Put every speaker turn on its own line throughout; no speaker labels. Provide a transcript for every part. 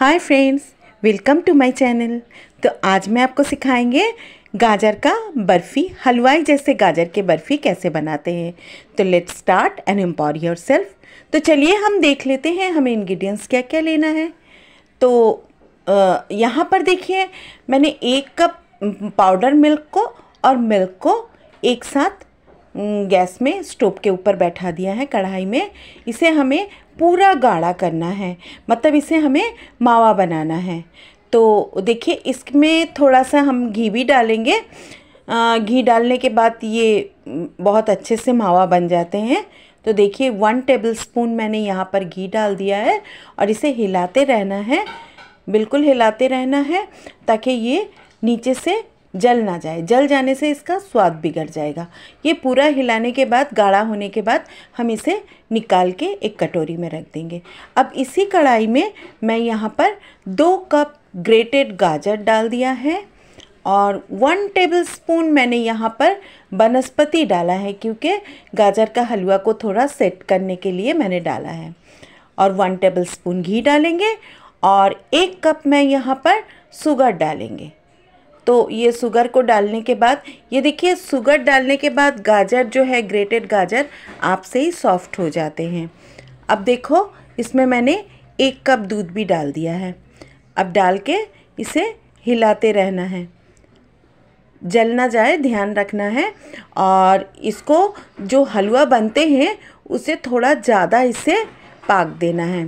hi friends welcome to my channel तो आज मैं आपको सिखाएंगे गाजर का बर्फ़ी हलवाई जैसे गाजर के बर्फ़ी कैसे बनाते हैं तो let's start and empower yourself तो चलिए हम देख लेते हैं हमें इंग्रेडिएंट्स क्या क्या लेना है तो यहाँ पर देखिए मैंने एक कप पाउडर मिल्क को और मिल्क को एक साथ गैस में स्टोव के ऊपर बैठा दिया है कढ़ाई में इसे हमें पूरा गाढ़ा करना है मतलब इसे हमें मावा बनाना है तो देखिए इसमें थोड़ा सा हम घी भी डालेंगे घी डालने के बाद ये बहुत अच्छे से मावा बन जाते हैं तो देखिए वन टेबल स्पून मैंने यहाँ पर घी डाल दिया है और इसे हिलाते रहना है बिल्कुल हिलाते रहना है ताकि ये नीचे से जल ना जाए जल जाने से इसका स्वाद बिगड़ जाएगा ये पूरा हिलाने के बाद गाढ़ा होने के बाद हम इसे निकाल के एक कटोरी में रख देंगे अब इसी कढ़ाई में मैं यहाँ पर दो कप ग्रेटेड गाजर डाल दिया है और वन टेबल स्पून मैंने यहाँ पर बनस्पति डाला है क्योंकि गाजर का हलवा को थोड़ा सेट करने के लिए मैंने डाला है और वन टेबल स्पून घी डालेंगे और एक कप मैं यहाँ पर शुगर डालेंगे तो ये सुगर को डालने के बाद ये देखिए सुगर डालने के बाद गाजर जो है ग्रेटेड गाजर आपसे ही सॉफ्ट हो जाते हैं अब देखो इसमें मैंने एक कप दूध भी डाल दिया है अब डाल के इसे हिलाते रहना है जल ना जाए ध्यान रखना है और इसको जो हलवा बनते हैं उसे थोड़ा ज़्यादा इसे पाक देना है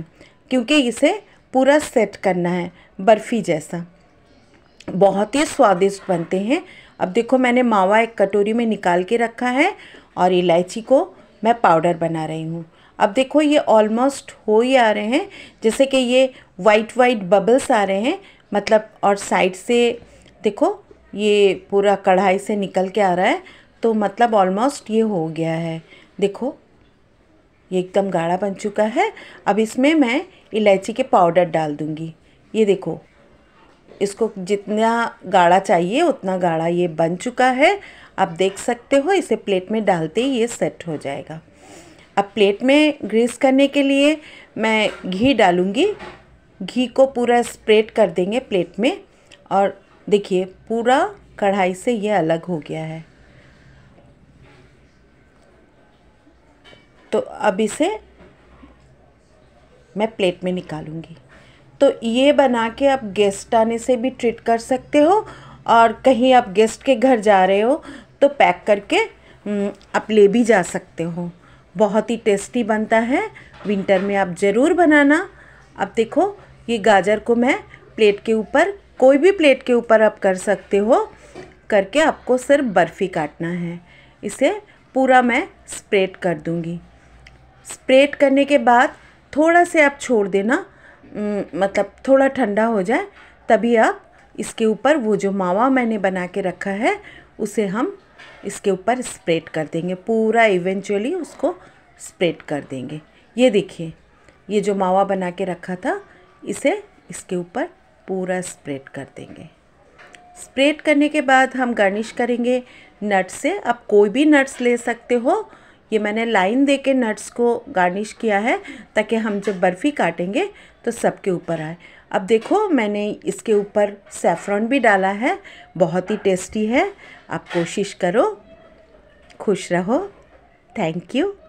क्योंकि इसे पूरा सेट करना है बर्फ़ी जैसा बहुत ही स्वादिष्ट बनते हैं अब देखो मैंने मावा एक कटोरी में निकाल के रखा है और इलायची को मैं पाउडर बना रही हूँ अब देखो ये ऑलमोस्ट हो ही आ रहे हैं जैसे कि ये वाइट वाइट बबल्स आ रहे हैं मतलब और साइड से देखो ये पूरा कढ़ाई से निकल के आ रहा है तो मतलब ऑलमोस्ट ये हो गया है देखो ये एकदम गाढ़ा बन चुका है अब इसमें मैं इलायची के पाउडर डाल दूँगी ये देखो इसको जितना गाढ़ा चाहिए उतना गाढ़ा ये बन चुका है आप देख सकते हो इसे प्लेट में डालते ही ये सेट हो जाएगा अब प्लेट में ग्रीस करने के लिए मैं घी डालूँगी घी को पूरा स्प्रेड कर देंगे प्लेट में और देखिए पूरा कढ़ाई से ये अलग हो गया है तो अब इसे मैं प्लेट में निकालूँगी तो ये बना के आप गेस्ट आने से भी ट्रीट कर सकते हो और कहीं आप गेस्ट के घर जा रहे हो तो पैक करके हम्म, आप ले भी जा सकते हो बहुत ही टेस्टी बनता है विंटर में आप ज़रूर बनाना अब देखो ये गाजर को मैं प्लेट के ऊपर कोई भी प्लेट के ऊपर आप कर सकते हो करके आपको सिर्फ बर्फ़ी काटना है इसे पूरा मैं स्प्रेड कर दूँगी स्प्रेड करने के बाद थोड़ा से आप छोड़ देना मतलब थोड़ा ठंडा हो जाए तभी आप इसके ऊपर वो जो मावा मैंने बना के रखा है उसे हम इसके ऊपर स्प्रेड कर देंगे पूरा इवेंचुअली उसको स्प्रेड कर देंगे ये देखिए ये जो मावा बना के रखा था इसे इसके ऊपर पूरा स्प्रेड कर देंगे स्प्रेड करने के बाद हम गार्निश करेंगे नट्स से आप कोई भी नट्स ले सकते हो ये मैंने लाइन दे के नट्स को गार्निश किया है ताकि हम जब बर्फ़ी काटेंगे तो सबके ऊपर आए अब देखो मैंने इसके ऊपर सेफ्रॉन भी डाला है बहुत ही टेस्टी है आप कोशिश करो खुश रहो थैंक यू